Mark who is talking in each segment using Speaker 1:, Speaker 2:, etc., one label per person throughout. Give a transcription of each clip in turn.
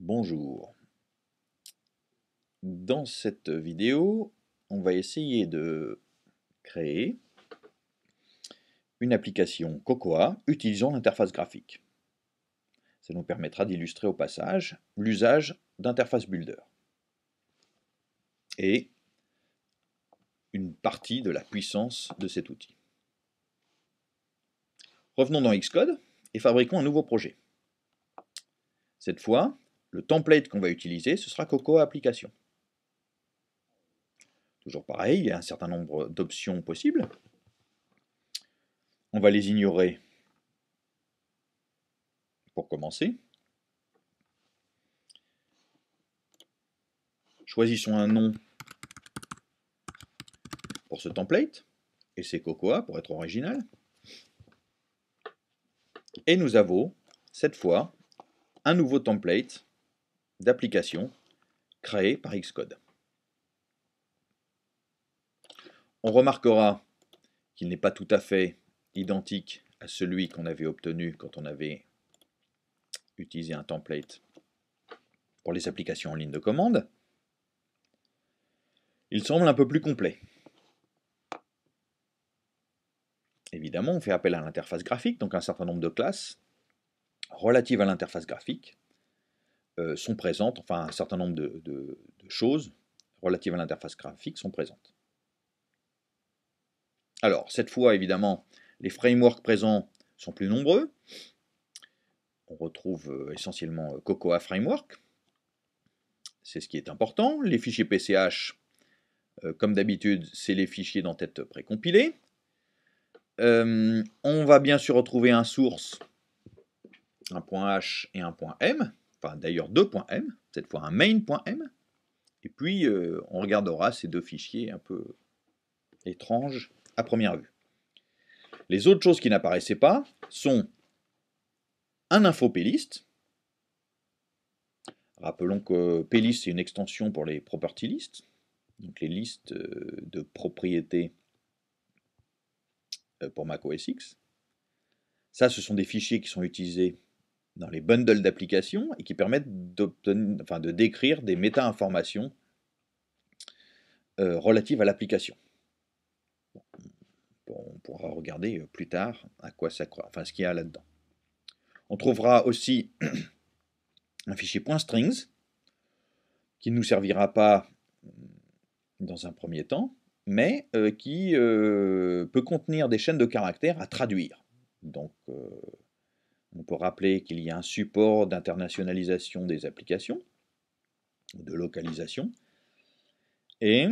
Speaker 1: Bonjour. Dans cette vidéo, on va essayer de créer une application Cocoa utilisant l'interface graphique. Ça nous permettra d'illustrer au passage l'usage d'interface Builder et une partie de la puissance de cet outil. Revenons dans Xcode et fabriquons un nouveau projet. Cette fois, le template qu'on va utiliser, ce sera Cocoa Application. Toujours pareil, il y a un certain nombre d'options possibles. On va les ignorer pour commencer. Choisissons un nom pour ce template, et c'est Cocoa pour être original. Et nous avons, cette fois, un nouveau template d'applications créées par Xcode. On remarquera qu'il n'est pas tout à fait identique à celui qu'on avait obtenu quand on avait utilisé un template pour les applications en ligne de commande. Il semble un peu plus complet. Évidemment, on fait appel à l'interface graphique, donc un certain nombre de classes relatives à l'interface graphique, euh, sont présentes, enfin un certain nombre de, choses relatives à l'interface graphique sont présentes. Alors, cette fois, évidemment, les frameworks présents sont plus nombreux. On retrouve euh, essentiellement euh, Cocoa Framework. C'est ce qui est important. Les fichiers PCH, comme d'habitude, c'est les fichiers d'entête précompilés. on va bien sûr retrouver un source, un point H et un point M d'ailleurs deux points M, cette fois un main.m, et puis euh, on regardera ces deux fichiers un peu étranges à première vue. Les autres choses qui n'apparaissaient pas sont un plist. Rappelons que plist c'est une extension pour les property lists, donc les listes euh, de propriétés euh, pour Mac OS X. Ça, ce sont des fichiers qui sont utilisés dans les bundles d'applications et qui permettent de décrire des méta-informations euh, relatives à l'application. on pourra regarder euh, plus tard à quoi ça enfin, ce qu'il y a là-dedans. On trouvera aussi un fichier .strings qui ne nous servira pas dans un premier temps, mais euh, qui peut contenir des chaînes de caractères à traduire. Donc, on peut rappeler qu'il y a un support d'internationalisation des applications, de localisation. Et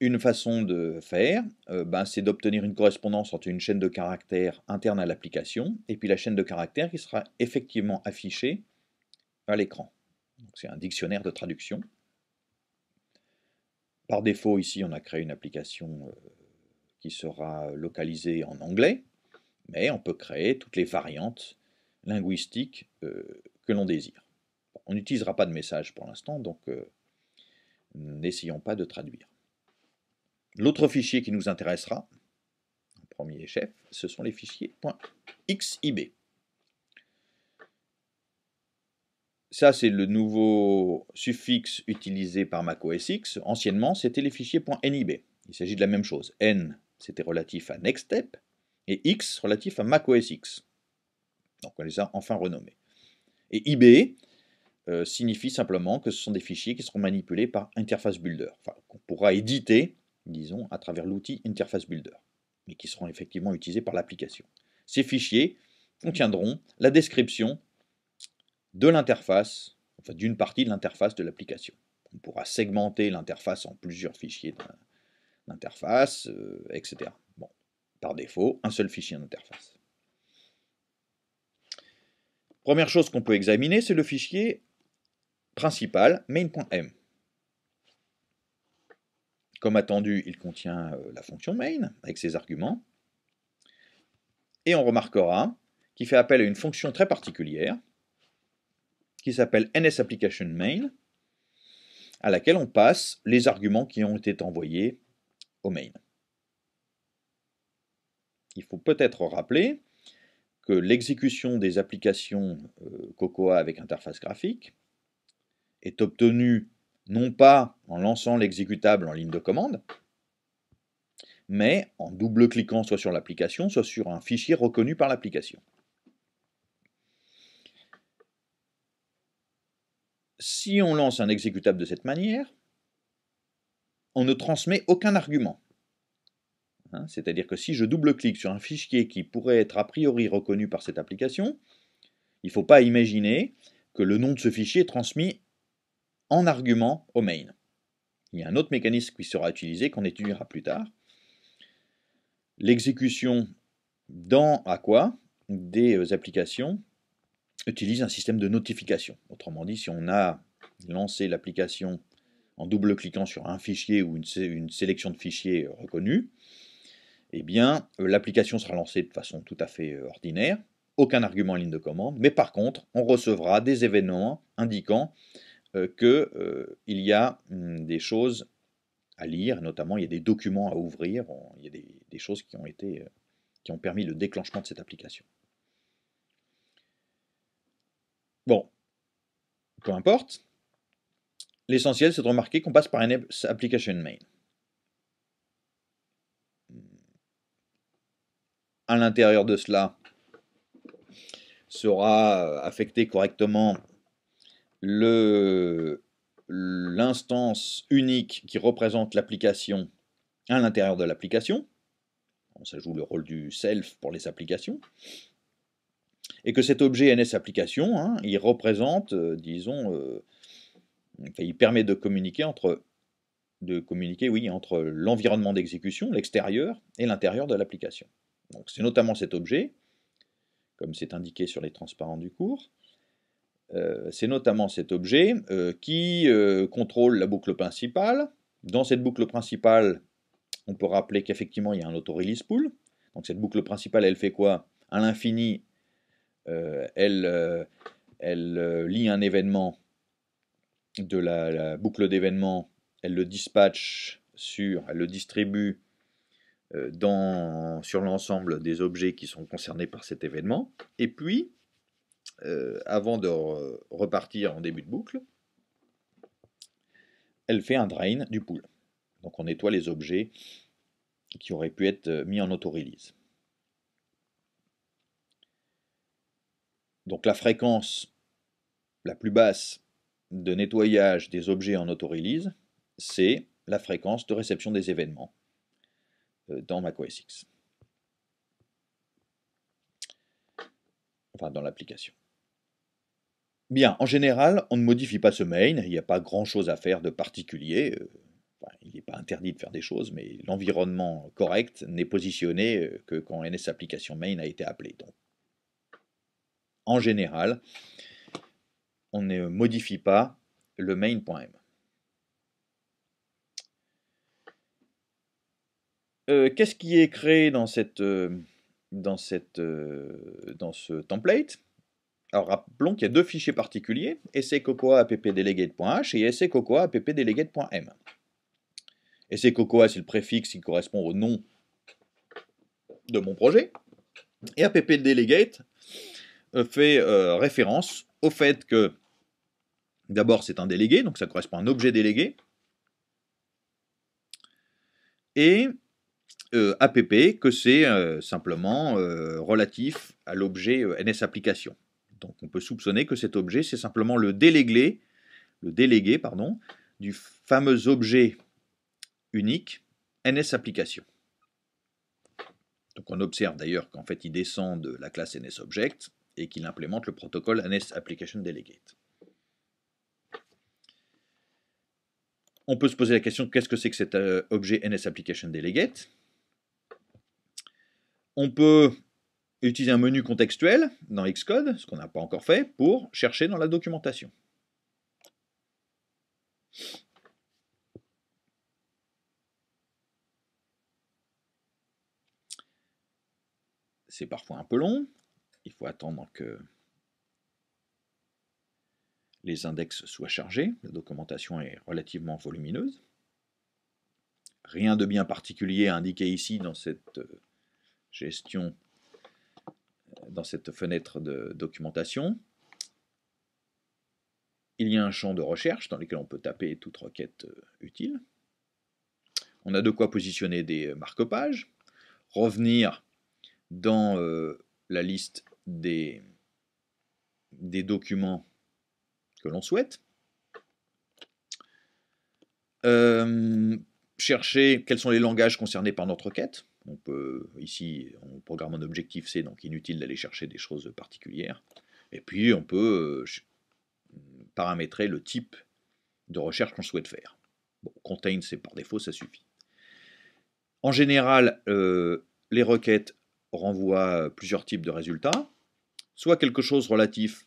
Speaker 1: une façon de faire, euh, ben, c'est d'obtenir une correspondance entre une chaîne de caractères interne à l'application et puis la chaîne de caractères qui sera effectivement affichée à l'écran. C'est un dictionnaire de traduction. Par défaut, ici, on a créé une application euh, qui sera localisée en anglais, mais on peut créer toutes les variantes linguistiques euh, que l'on désire. On n'utilisera pas de message pour l'instant, donc euh, n'essayons pas de traduire. L'autre fichier qui nous intéressera, en premier chef, ce sont les fichiers .xib. Ça, c'est le nouveau suffixe utilisé par macOS X. Anciennement, c'était les fichiers .nib. Il s'agit de la même chose. N, c'était relatif à Next Step, et X relatif à macOS X. Donc on les a enfin renommés. Et IB euh, signifie simplement que ce sont des fichiers qui seront manipulés par Interface Builder, qu'on pourra éditer, disons, à travers l'outil Interface Builder, mais qui seront effectivement utilisés par l'application. Ces fichiers contiendront la description de l'interface, enfin d'une partie de l'interface de l'application. On pourra segmenter l'interface en plusieurs fichiers d'interface, etc. Euh, bon par défaut, un seul fichier en interface. Première chose qu'on peut examiner, c'est le fichier principal main.m. Comme attendu, il contient euh, la fonction main avec ses arguments. Et on remarquera qu'il fait appel à une fonction très particulière qui s'appelle nsApplicationMain, à laquelle on passe les arguments qui ont été envoyés au main il faut peut-être rappeler que l'exécution des applications euh, Cocoa avec interface graphique est obtenue non pas en lançant l'exécutable en ligne de commande, mais en double-cliquant soit sur l'application, soit sur un fichier reconnu par l'application. Si on lance un exécutable de cette manière, on ne transmet aucun argument. Hein. C'est-à-dire que si je double-clique sur un fichier qui pourrait être a priori reconnu par cette application, il ne faut pas imaginer que le nom de ce fichier est transmis en argument au main. Il y a un autre mécanisme qui sera utilisé, qu'on étudiera plus tard. L'exécution dans Aqua des euh, applications utilise un système de notification. Autrement dit, si on a lancé l'application en double-cliquant sur un fichier ou une, sélection de fichiers euh, reconnus, eh bien, euh, l'application sera lancée de façon tout à fait euh, ordinaire, aucun argument en ligne de commande, mais par contre, on recevra des événements indiquant euh, qu'il y a hum, des choses à lire, notamment il y a des documents à ouvrir, il y a des, choses qui ont, été, qui ont permis le déclenchement de cette application. Bon, peu importe, l'essentiel c'est de remarquer qu'on passe par une application main. à l'intérieur de cela sera euh, affecté correctement l'instance unique qui représente l'application à l'intérieur de l'application. Ça joue le rôle du self pour les applications. Et que cet objet NSApplication, application, hein, il représente, euh, disons, euh, il permet de communiquer entre de communiquer oui, entre l'environnement d'exécution, l'extérieur, et l'intérieur de l'application c'est notamment cet objet, comme c'est indiqué sur les transparents du cours, euh, c'est notamment cet objet euh, qui euh, contrôle la boucle principale. Dans cette boucle principale, on peut rappeler qu'effectivement il y a un auto-release pool. Donc cette boucle principale, elle fait quoi À l'infini, elle, lit un événement de la, la boucle d'événements, elle le dispatche sur, elle le distribue euh, sur l'ensemble des objets qui sont concernés par cet événement. Et puis, euh, avant de repartir en début de boucle, elle fait un drain du pool. Donc on nettoie les objets qui auraient pu être euh, mis en auto-release. Donc la fréquence la plus basse de nettoyage des objets en auto-release, c'est la fréquence de réception des événements. Euh, dans macOS X. Enfin, dans l'application. Bien, en général, on ne modifie pas ce main, il n'y a pas grand-chose à faire de particulier. Euh, il n'est pas interdit de faire des choses, mais l'environnement correct n'est positionné euh, que quand Application main a été appelé. Donc, en général, on ne modifie pas le main.m. Euh, qu'est-ce qui est créé dans, cette, euh, dans, cette, euh, dans ce template Alors rappelons qu'il y a deux fichiers particuliers, essaycocoa.appdelegate.h et essaycocoa.appdelegate.m. appdelegate.m. Essaycocoa, c'est le préfixe qui correspond au nom de mon projet. Et appdelegate fait référence au fait que d'abord c'est un délégué, donc ça correspond à un objet délégué. Et euh, app que c'est euh, simplement euh, relatif à l'objet NS application. Donc on peut soupçonner que cet objet, c'est simplement le délégué, le délégué pardon, du fameux objet unique NS application. Donc on observe d'ailleurs qu'en fait il descend de la classe NSObject et qu'il implémente le protocole NS Application On peut se poser la question qu'est-ce que c'est que cet objet NS Application on peut utiliser un menu contextuel dans Xcode, ce qu'on n'a pas encore fait, pour chercher dans la documentation. C'est parfois un peu long, il faut attendre que les index soient chargés, la documentation est relativement volumineuse. Rien de bien particulier à indiquer ici dans cette euh, gestion euh, dans cette fenêtre de documentation. Il y a un champ de recherche dans lequel on peut taper toute requête euh, utile. On a de quoi positionner des euh, marque-pages, revenir dans la liste des, documents que l'on souhaite, chercher quels sont les langages concernés par notre requête, on peut, ici, on programme un objectif C, donc inutile d'aller chercher des choses particulières. Et puis, on peut euh, paramétrer le type de recherche qu'on souhaite faire. Bon, contain, c'est par défaut, ça suffit. En général, euh, les requêtes renvoient plusieurs types de résultats, soit quelque chose relatif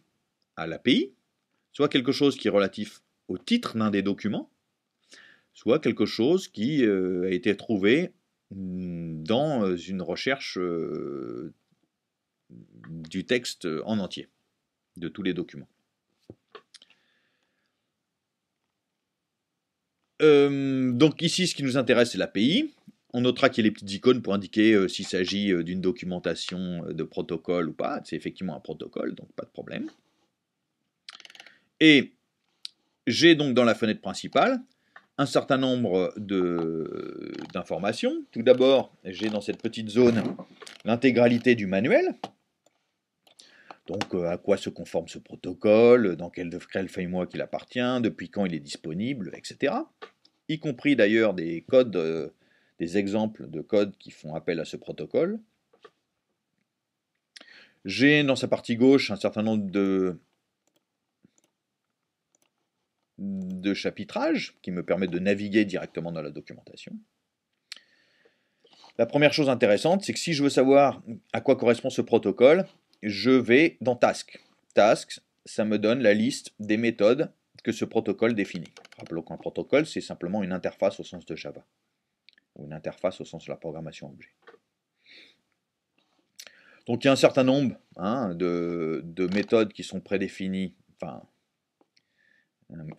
Speaker 1: à l'API, soit quelque chose qui est relatif au titre d'un des documents, soit quelque chose qui euh, a été trouvé dans euh, une recherche euh, du texte en entier, de tous les documents. Euh, donc ici, ce qui nous intéresse, c'est l'API. On notera qu'il y a les petites icônes pour indiquer s'il s'agit d'une documentation de protocole ou pas. C'est effectivement un protocole, donc pas de problème. Et j'ai donc dans la fenêtre principale un certain nombre d'informations. Tout d'abord, j'ai dans cette petite zone l'intégralité du manuel. Donc, euh, à quoi se conforme ce protocole, dans quel, quel moi qu'il appartient, depuis quand il est disponible, etc. Y compris d'ailleurs des codes, euh, des exemples de codes qui font appel à ce protocole. J'ai dans sa partie gauche un certain nombre de de chapitrage qui me permet de naviguer directement dans la documentation. La première chose intéressante, c'est que si je veux savoir à quoi correspond ce protocole, je vais dans Task. task ça me donne la liste des méthodes que ce protocole définit. Rappelons qu'un protocole, c'est simplement une interface au sens de Java, ou une interface au sens de la programmation objet. Donc il y a un certain nombre hein, de, de méthodes qui sont prédéfinies, enfin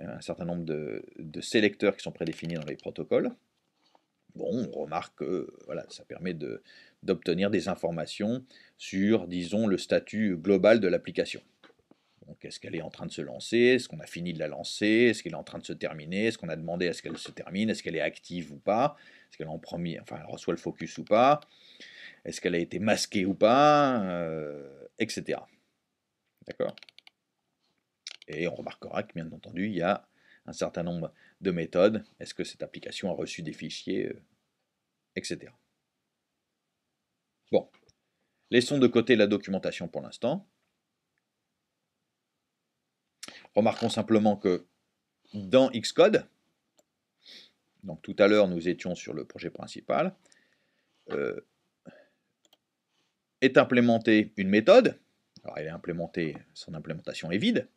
Speaker 1: un, certain nombre de, sélecteurs qui sont prédéfinis dans les protocoles. Bon, on remarque que ça permet d'obtenir des informations sur, disons, le statut global de l'application. est-ce qu'elle est en train de se lancer Est-ce qu'on a fini de la lancer Est-ce qu'elle est en train de se terminer Est-ce qu'on a demandé à ce qu'elle se termine Est-ce qu'elle est active ou pas Est-ce qu'elle en elle reçoit le focus ou pas Est-ce qu'elle a été masquée ou pas euh, Etc. D'accord et on remarquera que, bien entendu, il y a un certain nombre de méthodes. Est-ce que cette application a reçu des fichiers, euh, etc. Bon, laissons de côté la documentation pour l'instant. Remarquons simplement que dans Xcode, donc tout à l'heure nous étions sur le projet principal, euh, est implémentée une méthode. Alors elle est implémentée, son implémentation est vide,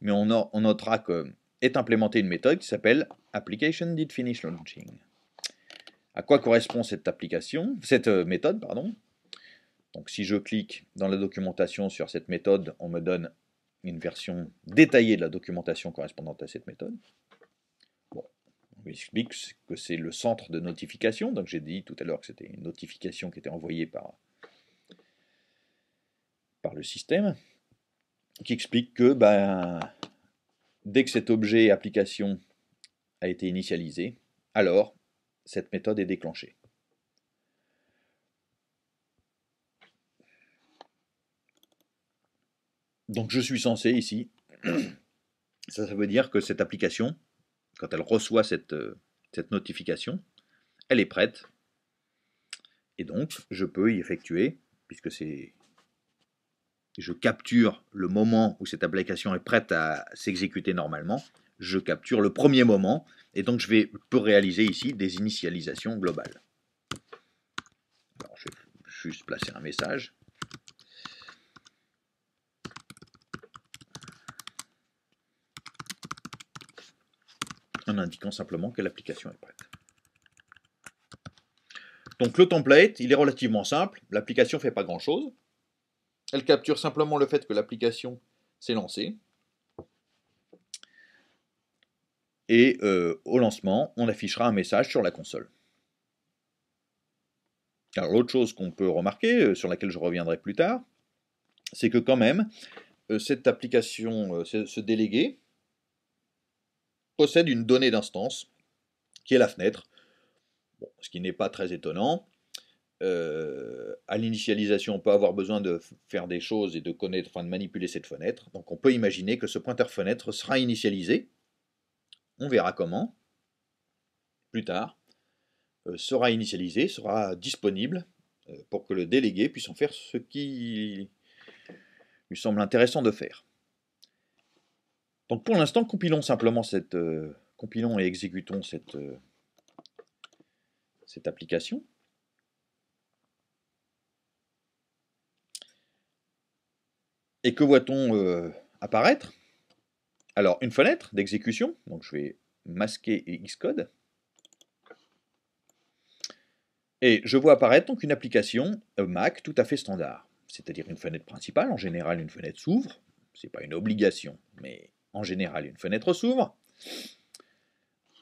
Speaker 1: mais on, notera qu'est euh, implémentée une méthode qui s'appelle application did finish launching. À quoi correspond cette application, cette euh, méthode, pardon Donc si je clique dans la documentation sur cette méthode, on me donne une version détaillée de la documentation correspondante à cette méthode. Bon, on explique que c'est le centre de notification, donc j'ai dit tout à l'heure que c'était une notification qui était envoyée par le système qui explique que ben, dès que cet objet application a été initialisé, alors cette méthode est déclenchée. Donc je suis censé ici, ça, ça veut dire que cette application, quand elle reçoit cette, euh, cette notification, elle est prête. Et donc je peux y effectuer, puisque c'est je capture le moment où cette application est prête à s'exécuter normalement, je capture le premier moment, et donc je vais, peux réaliser ici des initialisations globales. je vais juste placer un message. en indiquant simplement que l'application est prête. Donc le template, il est relativement simple, l'application ne fait pas grand-chose, elle capture simplement le fait que l'application s'est lancée. Et euh, au lancement, on affichera un message sur la console. Alors l'autre chose qu'on peut remarquer, euh, sur laquelle je reviendrai plus tard, c'est que quand même, euh, cette application, ce, délégué, possède une donnée d'instance, qui est la fenêtre, ce qui n'est pas très étonnant, euh, à l'initialisation, on peut avoir besoin de faire des choses et de connaître, enfin de manipuler cette fenêtre. Donc on peut imaginer que ce pointeur fenêtre sera initialisé. On verra comment. Plus tard, euh, sera initialisé, sera disponible euh, pour que le délégué puisse en faire ce qui lui semble intéressant de faire. Donc pour l'instant, compilons simplement cette, compilons et exécutons cette, cette application. Et que voit-on euh, apparaître Alors, une fenêtre d'exécution. Donc, je vais masquer Xcode. Et je vois apparaître donc une application euh, Mac tout à fait standard, c'est-à-dire une fenêtre principale. En général, une fenêtre s'ouvre. Ce n'est pas une obligation, mais en général, une fenêtre s'ouvre.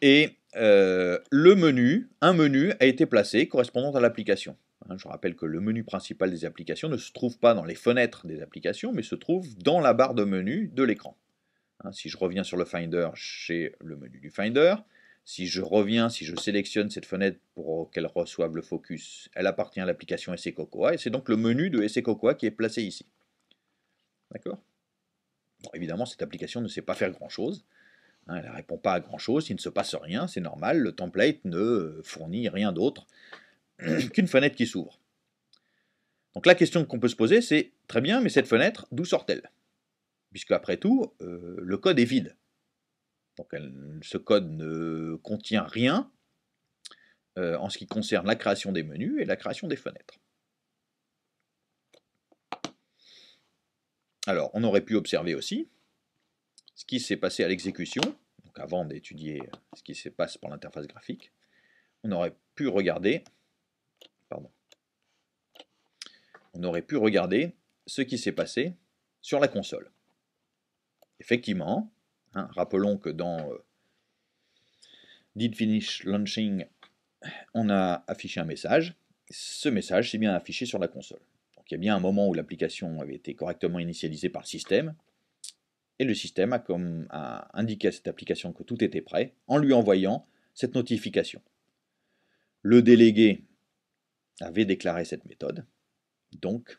Speaker 1: Et euh, le menu, un menu a été placé correspondant à l'application. Hein, je rappelle que le menu principal des applications ne se trouve pas dans les fenêtres des applications, mais se trouve dans la barre de menu de l'écran. Hein, si je reviens sur le Finder, chez le menu du Finder. Si je reviens, si je sélectionne cette fenêtre pour qu'elle reçoive le focus, elle appartient à l'application SC e Cocoa, et c'est donc le menu de Essay Cocoa qui est placé ici. D'accord Évidemment, cette application ne sait pas faire grand-chose. Hein, elle ne répond pas à grand-chose, il ne se passe rien, c'est normal, le template ne fournit rien d'autre qu'une fenêtre qui s'ouvre. Donc la question qu'on peut se poser, c'est très bien, mais cette fenêtre, d'où sort-elle Puisque après tout, euh, le code est vide. Donc ce code ne contient rien euh, en ce qui concerne la création des menus et la création des fenêtres. Alors, on aurait pu observer aussi ce qui s'est passé à l'exécution, donc avant d'étudier ce qui se passe par l'interface graphique, on aurait pu regarder on aurait pu regarder ce qui s'est passé sur la console. Effectivement, hein, rappelons que dans DidFinishLaunching, euh, Did Finish Launching, on a affiché un message. Ce message s'est bien affiché sur la console. Donc il y a bien un moment où l'application avait été correctement initialisée par le système, et le système a, comme, a indiqué à cette application que tout était prêt en lui envoyant cette notification. Le délégué avait déclaré cette méthode, donc,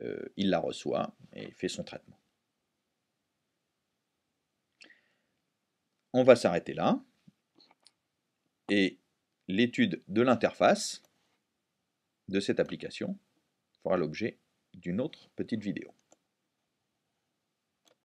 Speaker 1: euh, il la reçoit et fait son traitement. On va s'arrêter là. Et l'étude de l'interface de cette application fera l'objet d'une autre petite vidéo.